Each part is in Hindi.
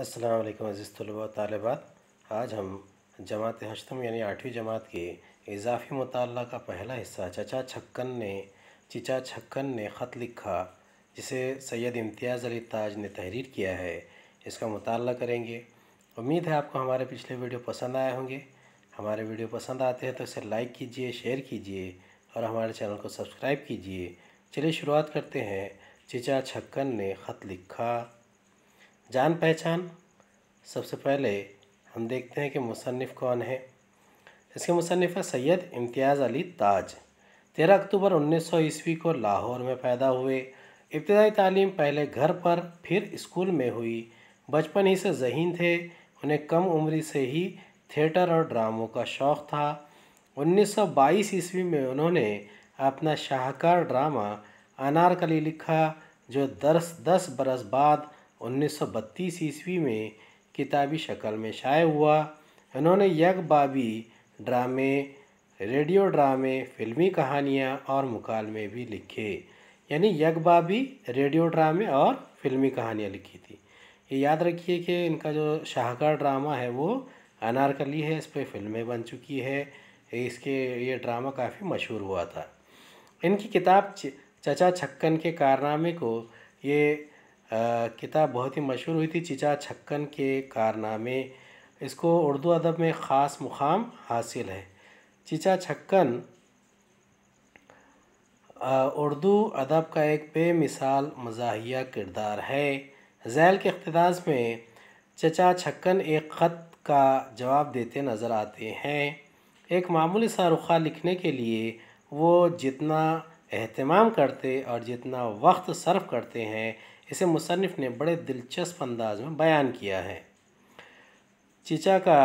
अस्सलाम अज़ीज़ तलबा तालबात आज हम जमात हशतम यानी आठवीं जमात के इजाफी मताल का पहला हिस्सा चचा छक्कन ने चिचा छक्कन ने ख़त लिखा जिसे सैयद इम्तियाज़ अली ताज ने तहरीर किया है इसका मताल करेंगे उम्मीद है आपको हमारे पिछले वीडियो पसंद आए होंगे हमारे वीडियो पसंद आते हैं तो इसे लाइक कीजिए शेयर कीजिए और हमारे चैनल को सब्सक्राइब कीजिए चलिए शुरुआत करते हैं चिचा छक्कन ने ख़त लिखा जान पहचान सबसे पहले हम देखते हैं कि मुसनफ़ कौन है इसके मुसनफ़ है सैयद इम्तियाज़ अली ताज तेरह अक्टूबर उन्नीस सौ ईस्वी को लाहौर में पैदा हुए इब्तदाई तालीम पहले घर पर फिर स्कूल में हुई बचपन ही से जहीन थे उन्हें कम उम्र से ही थिएटर और ड्रामों का शौक़ था 1922 ईस्वी में उन्होंने अपना शाहकार ड्रामा अनारकली लिखा जो दस दस बरस बाद 1932 ईस्वी में किताबी शक्ल में शाये हुआ इन्होंने यकबाबी ड्रामे रेडियो ड्रामे फिल्मी कहानियाँ और मुकालमे भी लिखे यानी बाबी रेडियो ड्रामे और फिल्मी कहानियाँ लिखी थी ये याद रखिए कि इनका जो शाहकार ड्रामा है वो अनारकली है इस पर फिल्में बन चुकी है इसके ये ड्रामा काफ़ी मशहूर हुआ था इनकी किताब चचा छक्कन के कारनामे को ये किताब बहुत ही मशहूर हुई थी चिचा छक्कन के कारनामे इसको उर्दू अदब में ख़ास मुकाम हासिल है चिचा छक्कन उर्दू अदब का एक बेमिसाल मजाहिया किरदार है जैल के अख्ताज में चचा छक्कन एक ख़त का जवाब देते नज़र आते हैं एक मामूली सा रुखा लिखने के लिए वो जितना अहतमाम करते और जितना वक्त सर्फ़ करते हैं इसे मुसनफ़ ने बड़े दिलचस्प अंदाज में बयान किया है चिचा का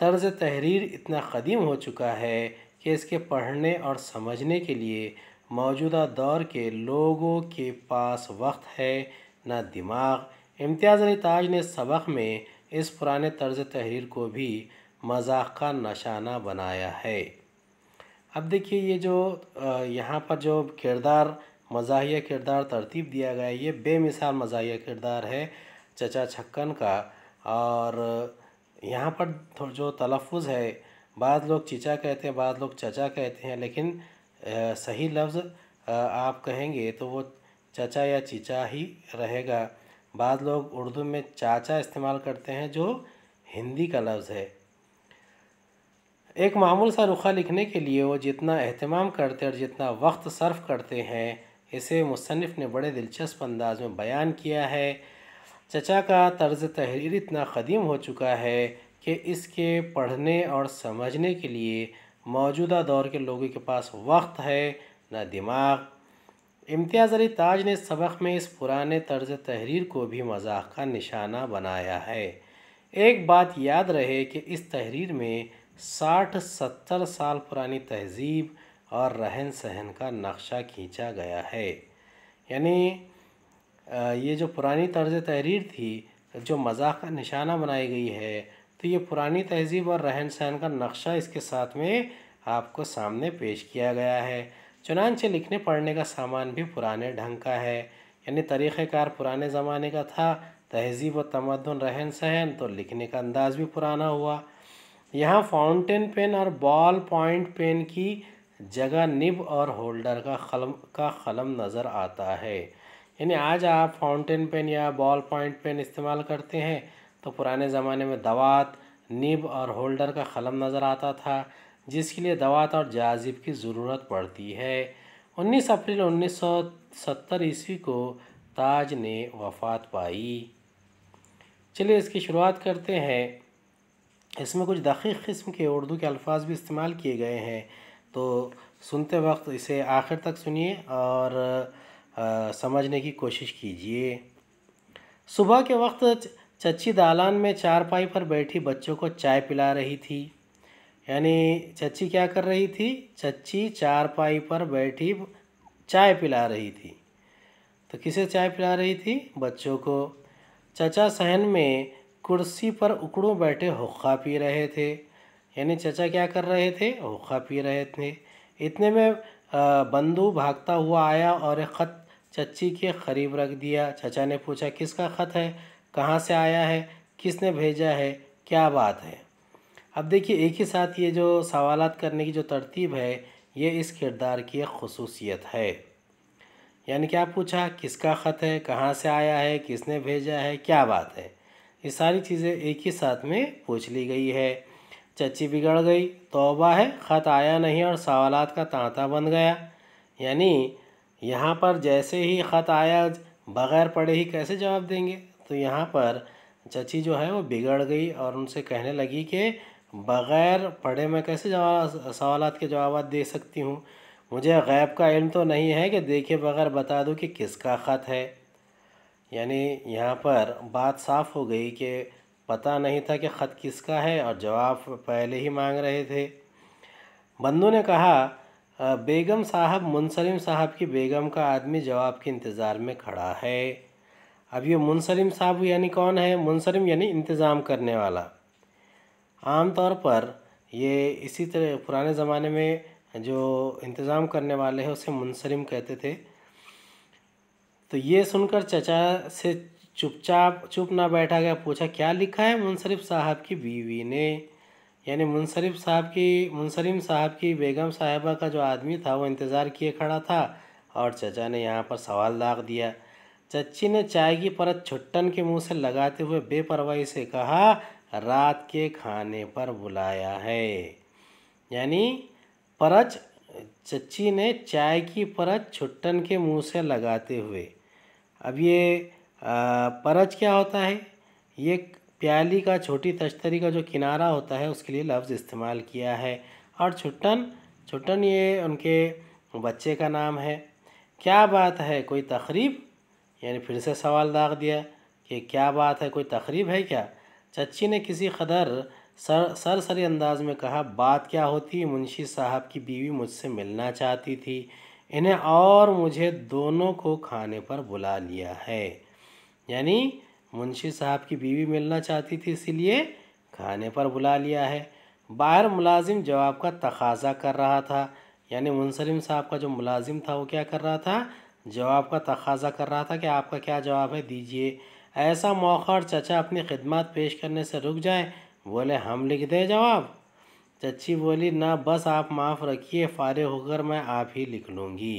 तर्ज तहरीर इतना कदीम हो चुका है कि इसके पढ़ने और समझने के लिए मौजूदा दौर के लोगों के पास वक्त है ना दिमाग इम्तियाज़ अली ताज ने सबक में इस पुराने तर्ज तहरीर को भी मजाक का नशाना बनाया है अब देखिए ये जो यहाँ पर जो किरदार मज़ाहिया किरदार तरतीब दिया गया ये बेमिसाल मज़ाहिया किरदार है चचा छक्कन का और यहाँ पर जो तलफ़ है बाद लोग चिचा कहते हैं बाद लोग चचा कहते हैं लेकिन आ, सही लफ्ज़ आप कहेंगे तो वो चचा या चिचा ही रहेगा बाद लोग उर्दू में चाचा इस्तेमाल करते हैं जो हिंदी का लफ्ज़ है एक मामूल सा रुखा लिखने के लिए वो जितना अहतमाम करते और जितना वक्त सर्फ करते हैं इसे मुसनफ़ ने बड़े दिलचस्प अंदाज में बयान किया है चचा का तर्ज़ तहरीर इतना कदीम हो चुका है कि इसके पढ़ने और समझने के लिए मौजूदा दौर के लोगों के पास वक्त है न दिमाग इम्तियाज़ अली ताज ने सबक में इस पुराने तर्ज तहरीर को भी मजाक का निशाना बनाया है एक बात याद रहे कि इस तहरीर में साठ सत्तर साल पुरानी तहजीब और रहन सहन का नक्शा खींचा गया है यानी ये जो पुरानी तर्ज तहरीर थी जो मजाक का निशाना बनाई गई है तो ये पुरानी तहजीब और रहन सहन का नक्शा इसके साथ में आपको सामने पेश किया गया है चुनानचे लिखने पढ़ने का सामान भी पुराने ढंग का है यानी तरीक़ार पुराने ज़माने का था तहजीब और तमदन रहन सहन तो लिखने का अंदाज़ भी पुराना हुआ यहाँ फाउंटेन पेन और बॉल पॉइंट पेन की जगह निब और होल्डर का खलम का खलम नज़र आता है यानी आज आप फाउंटेन पेन या बॉल पॉइंट पेन इस्तेमाल करते हैं तो पुराने ज़माने में दवात निब और होल्डर का खलम नज़र आता था जिसके लिए दवात और जाजिब की ज़रूरत पड़ती है 19 अप्रैल 1970 ईस्वी को ताज ने वफात पाई चलिए इसकी शुरुआत करते हैं इसमें कुछ दखीक किस्म के उर्दू के अल्फाज भी इस्तेमाल किए गए हैं तो सुनते वक्त इसे आखिर तक सुनिए और आ, समझने की कोशिश कीजिए सुबह के वक्त चच्ची दालान में चारपाई पर बैठी बच्चों को चाय पिला रही थी यानी चच्ची क्या कर रही थी चच्ची चारपाई पर बैठी चाय पिला रही थी तो किसे चाय पिला रही थी बच्चों को चचा सहन में कुर्सी पर उकड़ों बैठे हुक्का पी रहे थे यानी चचा क्या कर रहे थे ओखा पी रहे थे इतने में बंधु भागता हुआ आया और एक ख़त चची के करीब रख दिया चचा ने पूछा किसका ख़त है कहाँ से आया है किसने भेजा है क्या बात है अब देखिए एक ही साथ ये जो सवाल करने की जो तरतीब है ये इस किरदार की एक खसूसियत है यानी क्या पूछा किसका ख़त है कहाँ से आया है किसने भेजा है क्या बात है ये सारी चीज़ें एक ही साथ में पूछ ली गई है चची बिगड़ गई तोबा है ख़त आया नहीं और सवाल का तांता बन गया यानी यहाँ पर जैसे ही ख़त आया बग़ैर पढ़े ही कैसे जवाब देंगे तो यहाँ पर चची जो है वो बिगड़ गई और उनसे कहने लगी कि बग़ैर पढ़े मैं कैसे जवाब सवालत के जवाब दे सकती हूँ मुझे गैब का इल्म तो नहीं है कि देखे बगैर बता दूँ कि किसका ख़त है यानी यहाँ पर बात साफ़ हो गई कि पता नहीं था कि ख़त किसका है और जवाब पहले ही मांग रहे थे बंधु ने कहा बेगम साहब मुनसलिम साहब की बेगम का आदमी जवाब के इंतज़ार में खड़ा है अब ये मुनसलिम साहब यानी कौन है मुनसलिम यानी इंतज़ाम करने वाला आम तौर पर ये इसी तरह पुराने ज़माने में जो इंतज़ाम करने वाले हैं उसे मुनसलिम कहते थे तो ये सुनकर चचा से चुपचाप चुप ना बैठा गया पूछा क्या लिखा है मुनसरफ साहब की बीवी ने यानी मुनसरफ साहब की मुनसरिम साहब की बेगम साहिबा का जो आदमी था वो इंतज़ार किए खड़ा था और चचा ने यहाँ पर सवाल दाग दिया चची ने चाय की परत छुट्टन के मुंह से लगाते हुए बेपरवाही से कहा रात के खाने पर बुलाया है यानी परच चची ने चाय की परत छुट्टन के मुंह से लगाते हुए अब ये परज क्या होता है ये प्याली का छोटी तश्तरी का जो किनारा होता है उसके लिए लफ्ज़ इस्तेमाल किया है और छुट्टन छुट्टन ये उनके बच्चे का नाम है क्या बात है कोई तकरीब यानी फिर से सवाल दाग दिया कि क्या बात है कोई तकरीब है क्या चच्ची ने किसी कदर सर सर सरी अंदाज में कहा बात क्या होती मुंशी साहब की बीवी मुझसे मिलना चाहती थी इन्हें और मुझे दोनों को खाने पर बुला लिया है यानी मुंशी साहब की बीवी मिलना चाहती थी इसीलिए खाने पर बुला लिया है बाहर मुलाजिम जवाब का तकाजा कर रहा था यानी मुंसलिम साहब का जो मुलाजिम था वो क्या कर रहा था जवाब का तकाजा कर रहा था कि आपका क्या जवाब है दीजिए ऐसा मौका और चचा अपनी खिदमत पेश करने से रुक जाए बोले हम लिख दें जवाब चची बोली ना बस आप माफ़ रखिए फारे होकर मैं आप ही लिख लूँगी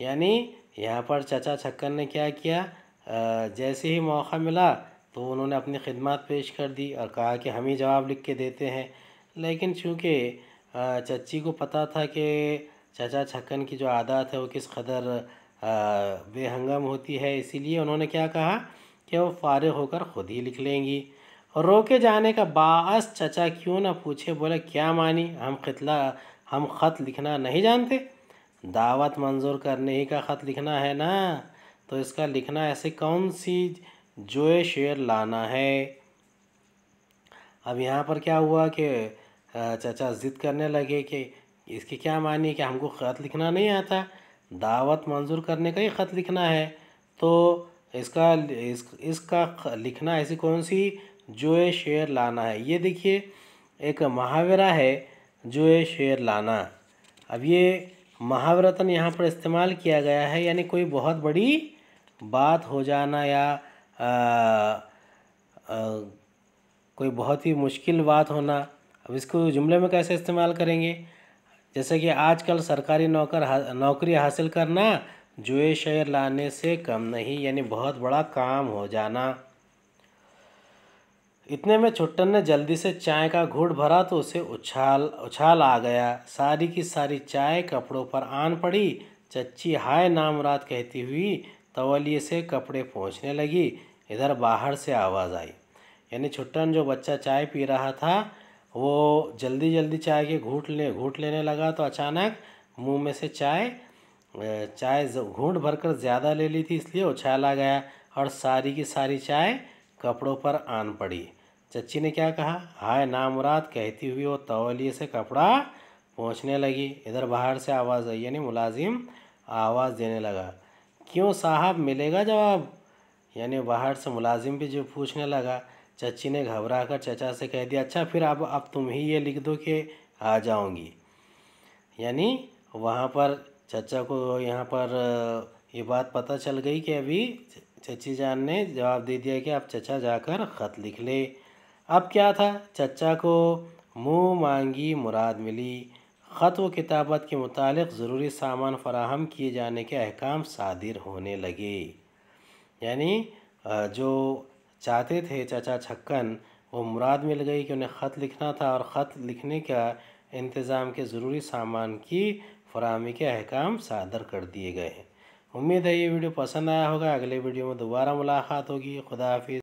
यानी यहाँ पर चचा छक्कर ने क्या किया जैसे ही मौका मिला तो उन्होंने अपनी खिदमत पेश कर दी और कहा कि हम ही जवाब लिख के देते हैं लेकिन चूँकि चच्ची को पता था कि चचा छक्कन की जो आदत है वो किस कदर बेहंगम होती है इसीलिए उन्होंने क्या कहा कि वो फारग होकर ख़ुद ही लिख लेंगी और रोके जाने का बास चचा क्यों ना पूछे बोले क्या मानी हम खतला हम ख़त लिखना नहीं जानते दावत मंजूर करने ही का ख़त लिखना है ना तो इसका लिखना ऐसे कौन सी जोए शेर लाना है अब यहाँ पर क्या हुआ कि चाचा ज़िद करने लगे कि इसकी क्या मानी कि हमको ख़त लिखना नहीं आता दावत मंजूर करने का ही ख़त लिखना है तो इसका इस, इसका लिखना ऐसी कौन सी जोए शेर लाना है ये देखिए एक महावरा है जोए शेर लाना अब ये महावरतन यहाँ पर इस्तेमाल किया गया है यानी कोई बहुत बड़ी बात हो जाना या आ, आ, कोई बहुत ही मुश्किल बात होना अब इसको जुमले में कैसे इस्तेमाल करेंगे जैसे कि आजकल सरकारी नौकर हा, नौकरी हासिल करना जुए शेयर लाने से कम नहीं यानी बहुत बड़ा काम हो जाना इतने में छुट्टन ने जल्दी से चाय का घूट भरा तो उसे उछाल उछाल आ गया सारी की सारी चाय कपड़ों पर आन पड़ी चच्ची हाय नाम रात कहती हुई तवलिए से कपड़े पहुँचने लगी इधर बाहर से आवाज़ आई यानी छुट्टन जो बच्चा चाय पी रहा था वो जल्दी जल्दी चाय के घूट ले घूट लेने लगा तो अचानक मुंह में से चाय चाय घूट भरकर ज़्यादा ले ली थी इसलिए उछाला गया और सारी की सारी चाय कपड़ों पर आन पड़ी चच्ची ने क्या कहा हाय नामुराद कहती हुई वो तवलिए से कपड़ा पहुँचने लगी इधर बाहर से आवाज़ आई यानी मुलाजिम आवाज़ देने लगा क्यों साहब मिलेगा जवाब यानी बाहर से मुलाजिम भी जो पूछने लगा चची ने घबरा कर चचा से कह दिया अच्छा फिर अब अब तुम ही ये लिख दो कि आ जाऊंगी यानी वहाँ पर चचा को यहाँ पर ये बात पता चल गई कि अभी चची जान ने जवाब दे दिया कि आप चचा जाकर ख़त लिख ले अब क्या था चचा को मुँह मांगी मुराद मिली ख़त व किताबत के मुतालिक ज़रूरी सामान फराहम किए जाने के अहकाम सादिर होने लगे यानी जो चाहते थे चाचा छक्कन वो मुराद मिल गई कि उन्हें ख़त लिखना था और ख़त लिखने का इंतज़ाम के ज़रूरी सामान की फरहमी के अहकाम सादर कर दिए गए हैं उम्मीद है ये वीडियो पसंद आया होगा अगले वीडियो में दोबारा मुलाकात होगी खुदा